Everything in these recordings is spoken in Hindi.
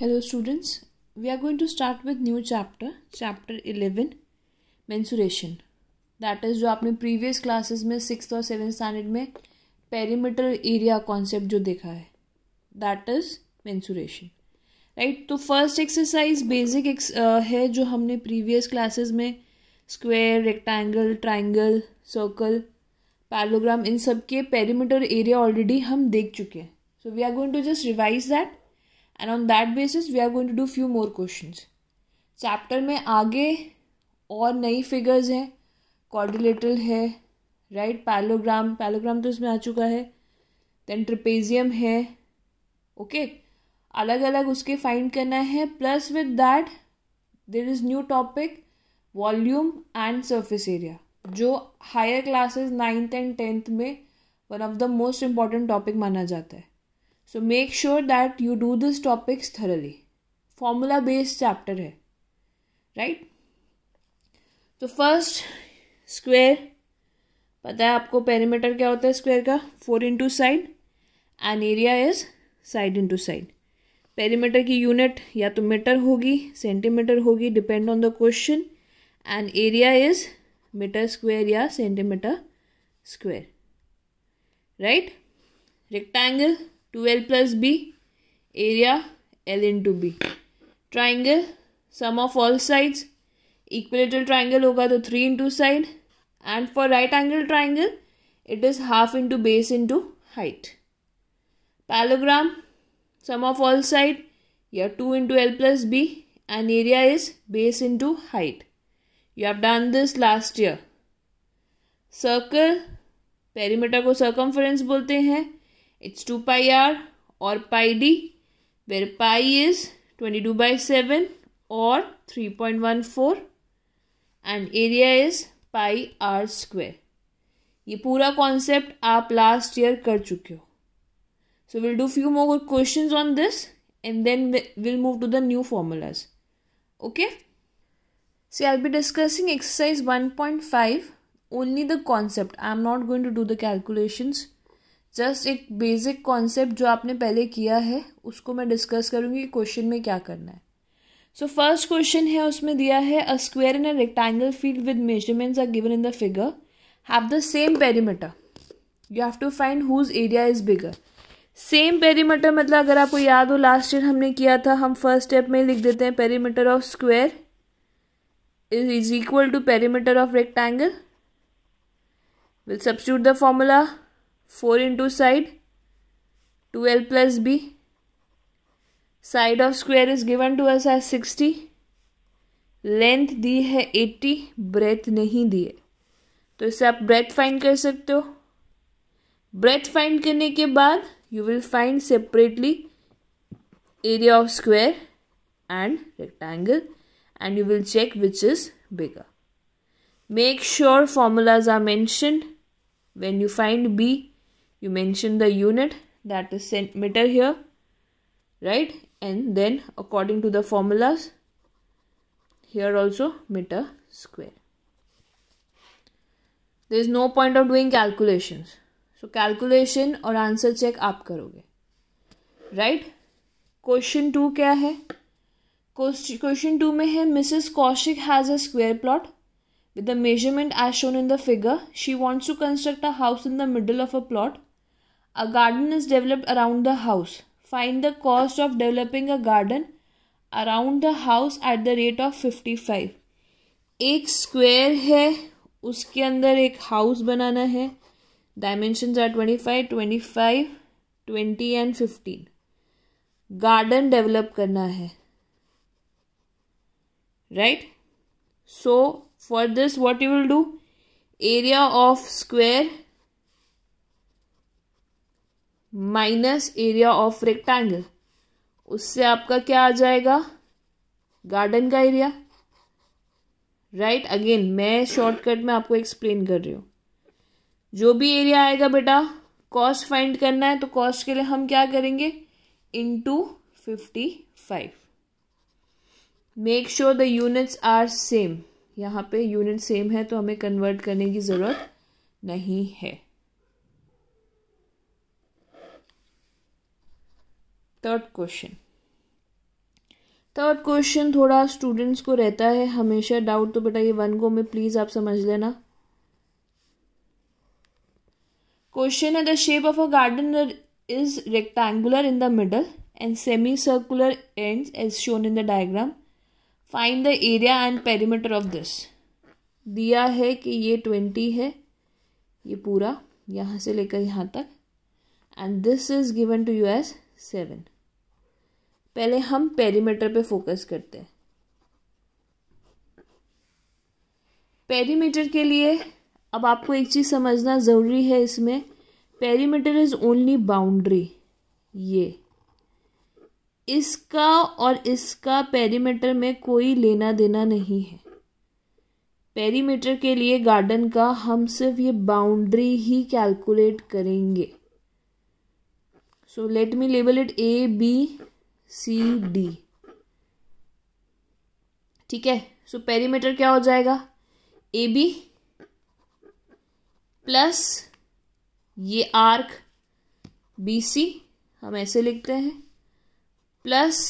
Hello students we are going to start with new chapter chapter eleven mensuration that is जो आपने प्रीवियस classes में सिक्स और सेवन स्टैंडर्ड में पेरीमीटर एरिया कॉन्सेप्ट जो देखा है दैट इज mensuration राइट तो फर्स्ट एक्सरसाइज बेसिक है जो हमने प्रीवियस क्लासेज में square rectangle triangle circle parallelogram इन सब के पेरीमीटर एरिया ऑलरेडी हम देख चुके हैं so we are going to just revise that and on that basis we are going to do few more question chapter में आगे और नई फिगर्स हैं कॉर्डिलेटल है राइट पैलोग्राम पैलोग्राम तो इसमें आ चुका है देन ट्रिपेजियम है ओके okay? अलग अलग उसके फाइंड करना है plus with that there is new topic volume and surface area जो higher classes ninth and tenth में one of the most important topic माना जाता है so make sure that you do this topics thoroughly formula based chapter है राइट तो फर्स्ट स्क्वेयर पता है आपको पेरीमीटर क्या होता है स्क्वेयर का four into side and area is side into side perimeter की यूनिट या तो मीटर होगी सेंटीमीटर होगी depend on the question and area is metre square या centimetre square right rectangle twelve plus B area L into B triangle sum of all sides equilateral triangle होगा तो three into side and for right angle triangle it is half into base into height parallelogram sum of all side या two into L plus B and area is base into height you have done this last year circle perimeter को सर्कम्फ्रेंस बोलते हैं It's 2 pi r or pi d where pi is 22 by 7 or 3.14 and area is pi r square. ये पूरा कॉन्सेप्ट आप लास्ट ईयर कर चुके हो so will do few more questions on this and then we'll move to the new formulas okay see i'll be discussing exercise 1.5 only the concept i'm not going to do the calculations just एक बेसिक कॉन्सेप्ट जो आपने पहले किया है उसको मैं डिस्कस करूँगी क्वेश्चन में क्या करना है सो फर्स्ट क्वेश्चन है उसमें दिया है a square in a rectangle field with measurements are given in the figure have the same perimeter you have to find whose area is bigger same perimeter मतलब अगर आपको याद हो लास्ट ईयर हमने किया था हम फर्स्ट स्टेप में लिख देते हैं perimeter of square is is equal to perimeter of rectangle will substitute the formula four into side twelve plus B side of square is given to us as sixty length दी है एट्टी ब्रेथ नहीं दी है तो इसे आप ब्रेथ फाइंड कर सकते हो ब्रेथ फाइंड करने के बाद you will find separately area of square and rectangle and you will check which is bigger make sure formulas are mention when you find be you mention the unit that is centimeter here right and then according to the formulas here also meter square there is no point of doing calculations so calculation और आंसर चेक आप करोगे राइट क्वेश्चन टू क्या है क्वेश्चन टू में Mrs. Kaushik has a square plot with the measurement as shown in the figure she wants to construct a house in the middle of a plot A garden is developed around the house. Find the cost of developing a garden around the house at the rate of 55. एक स्क्वायर है उसके अंदर एक हाउस बनाना है dimension are twenty five twenty five twenty and fifteen garden develop करना है right so for this what you will do area of square minus area of rectangle उससे आपका क्या आ जाएगा गार्डन का एरिया राइट अगेन मैं शॉर्टकट में आपको एक्सप्लेन कर रही हूँ जो भी एरिया आएगा बेटा कॉस्ट फाइंड करना है तो कॉस्ट के लिए हम क्या करेंगे into fifty five make sure the units are same यहाँ पे यूनिट सेम है तो हमें कन्वर्ट करने की ज़रूरत नहीं है थर्ड क्वेश्चन थर्ड क्वेश्चन थोड़ा स्टूडेंट्स को रहता है हमेशा डाउट तो बेटा ये वन गो में प्लीज़ आप समझ लेना क्वेश्चन है the shape of a garden is rectangular in the middle and semi circular and as shown in the diagram find the area and perimeter of this दिया है कि ये ट्वेंटी है ये पूरा यहाँ से लेकर यहाँ तक and this is given to you as seven पहले हम पेरीमीटर पे फोकस करते हैं पेरीमीटर के लिए अब आपको एक चीज़ समझना ज़रूरी है इसमें पेरीमीटर इज़ ओनली बाउंड्री ये इसका और इसका पेरीमीटर में कोई लेना देना नहीं है पेरीमीटर के लिए गार्डन का हम सिर्फ ये बाउंड्री ही कैलकुलेट करेंगे so let me label it A B C D ठीक है सो पेरीमीटर क्या हो जाएगा ए बी प्लस ये आर्क बी सी हम ऐसे लिखते हैं plus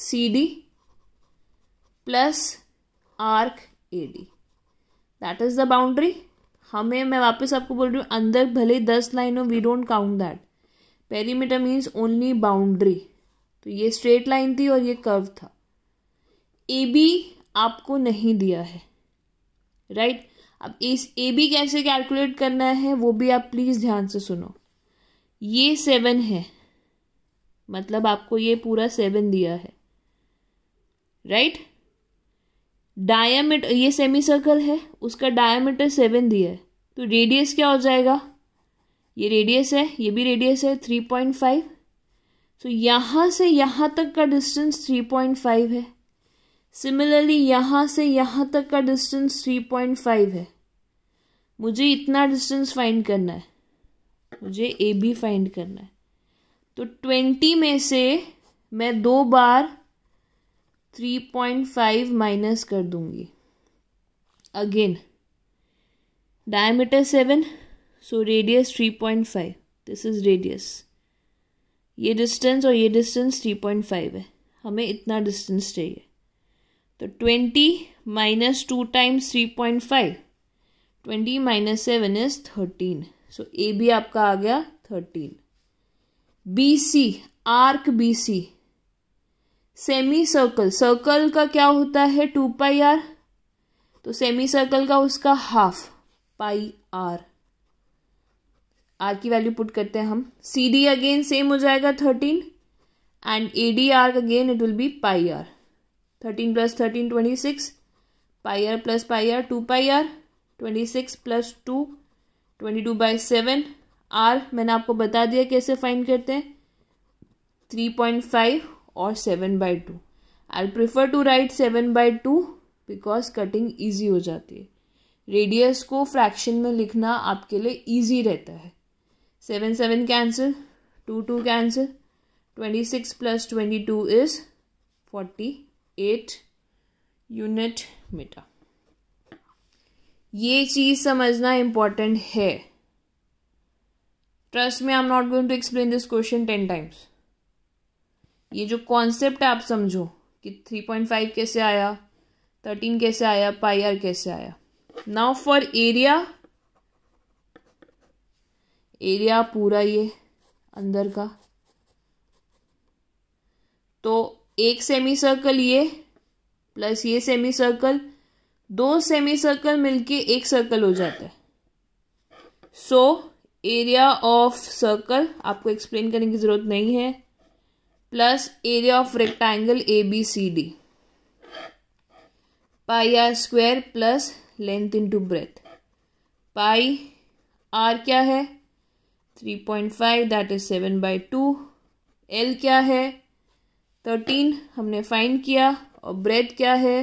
C D plus arc A D that is the boundary हमें मैं वापस आपको बोल रही हूँ अंदर भले दस लाइन हो we don't count that perimeter means only boundary तो ये स्ट्रेट लाइन थी और ये कर्व था ए बी आपको नहीं दिया है राइट right? अब इस ए बी कैसे कैलकुलेट करना है वो भी आप प्लीज़ ध्यान से सुनो ये सेवन है मतलब आपको ये पूरा सेवन दिया है राइट डायमीटर ये सेमी सर्कल है उसका डायामीटर सेवन दिया है तो रेडियस क्या हो जाएगा ये रेडियस है ये भी रेडियस है थ्री पॉइंट फाइव तो यहाँ से यहाँ तक का डिस्टेंस 3.5 है सिमिलरली यहाँ से यहाँ तक का डिस्टेंस 3.5 है मुझे इतना डिस्टेंस फाइंड करना है मुझे ए बी फाइंड करना है तो 20 में से मैं दो बार 3.5 माइनस कर दूंगी again diameter seven so radius 3.5 this is radius ये डिस्टेंस और ये डिस्टेंस थ्री पॉइंट फाइव है हमें इतना डिस्टेंस चाहिए तो twenty minus two times three point five twenty minus seven is thirteen so A भी आपका आ गया thirteen B C arc B C semi circle circle का क्या होता है टू पाई आर तो सेमी सर्कल का उसका हाफ पाई आर आर की वैल्यू पुट करते हैं हम सी डी अगेन सेम हो जाएगा thirteen and A D are again it will be pi are thirteen plus thirteen twenty six pi r plus pi r two pi r twenty six plus two twenty two by seven r मैंने आपको बता दिया कैसे फाइंड करते हैं थ्री पॉइंट फाइव और seven by two I prefer to write seven by two because cutting easy हो जाती है रेडियस को फ्रैक्शन में लिखना आपके लिए ईजी रहता है seven seven cancel two two cancel twenty six plus twenty two is forty eight unit meter ये चीज़ समझना इंपॉर्टेंट है ट्रस्ट में I am not going to explain this question ten times ये जो कॉन्सेप्ट है आप समझो कि थ्री पॉइंट फाइव कैसे आया थर्टीन कैसे आया पाई आर कैसे आया नाउ फॉर एरिया एरिया पूरा ये अंदर का तो एक सेमी सर्कल ये प्लस ये सेमी सर्कल दो सेमी सर्कल मिलके एक सर्कल हो जाता है सो एरिया ऑफ सर्कल आपको एक्सप्लेन करने की ज़रूरत नहीं है plus area of rectangle A B C D pi r square plus length into breadth pi r क्या है three point five that is seven by two L क्या है थर्टीन हमने फाइंड किया और ब्रेथ क्या है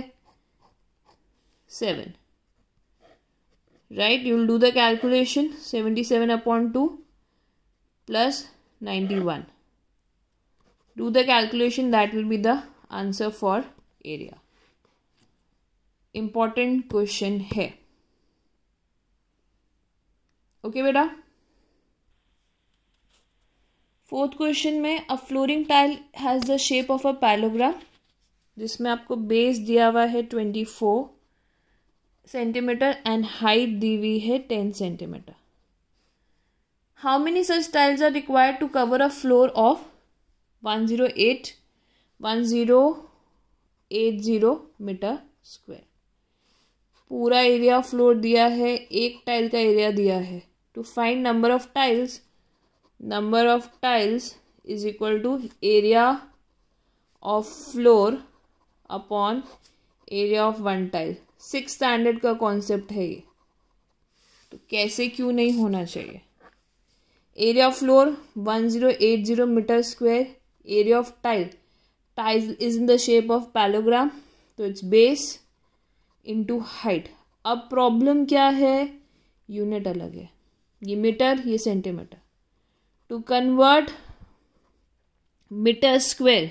seven right you will do the calculation seventy seven upon two plus ninety one do the calculation that will be the answer for area important question है ओके okay, बेटा फोर्थ क्वेश्चन में a flooring tile has the shape of a parallelogram जिसमें आपको बेस दिया हुआ है twenty four centimeter and height दी हुई है ten centimeter how many such tiles are required to cover a floor of one zero eight one zero eight zero meter square पूरा एरिया फ्लोर दिया है एक टाइल का एरिया दिया है to find number of tiles number of tiles is equal to area of floor upon area of one tile six standard का कॉन्सेप्ट है ये तो कैसे क्यों नहीं होना चाहिए area of floor one zero eight zero meter square area of tile tile is in the shape of parallelogram तो इट्स बेस इनटू हाइट अब प्रॉब्लम क्या है यूनिट अलग है ये मीटर ये centimeter to convert meter square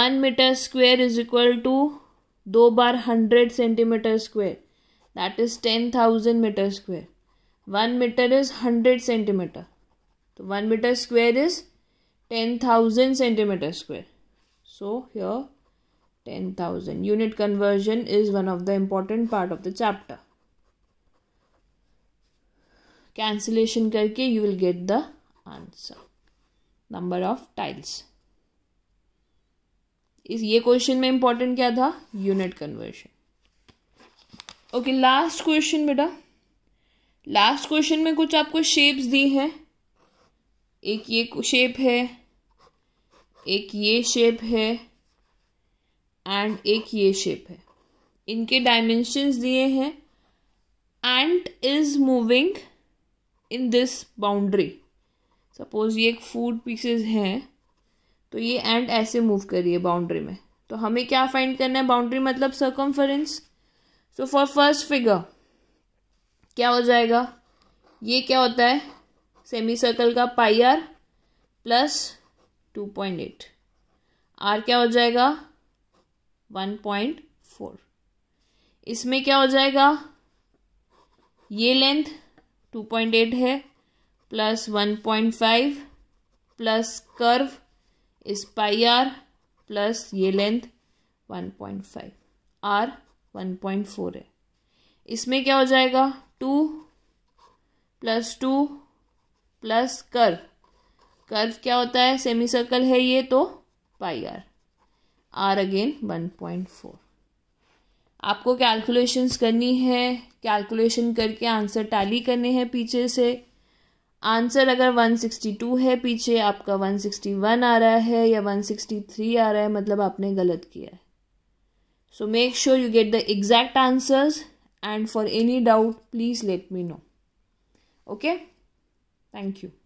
1 meter square is equal to 2 bar 100 centimeter square that is 10000 meter square 1 meter is 100 centimeter so 1 meter square is 10000 centimeter square so here 10000 unit conversion is one of the important part of the chapter cancellation karke you will get the answer number of tiles इस ये क्वेश्चन में इंपॉर्टेंट क्या था unit conversion okay last question बेटा लास्ट क्वेश्चन में कुछ आपको शेप्स दी हैं एक ये शेप है एक ये शेप है एंड एक ये शेप है इनके डायमेंशंस दिए हैं ant is moving in this boundary suppose ये एक फूड पीसेस हैं तो ये एंड ऐसे मूव करिए बाउंड्री में तो हमें क्या फाइंड करना है बाउंड्री मतलब circumference so for first figure क्या हो जाएगा ये क्या होता है सेमी सर्कल का pi r plus two point eight r क्या हो जाएगा वन पॉइंट फोर इसमें क्या हो जाएगा ये लेंथ टू पॉइंट एट है plus one point five plus curve is pi r plus ये length one point five r one point four है इसमें क्या हो जाएगा two plus two plus curve curve क्या होता है सेमी सर्कल है ये तो pi r r again one point four आपको कैलकुलेशंस करनी है कैलकुलेशन करके आंसर टैली करने हैं पीछे से आंसर अगर 162 है पीछे आपका 161 आ रहा है या 163 आ रहा है मतलब आपने गलत किया है so make sure you get the exact answers and for any doubt please let me know okay thank you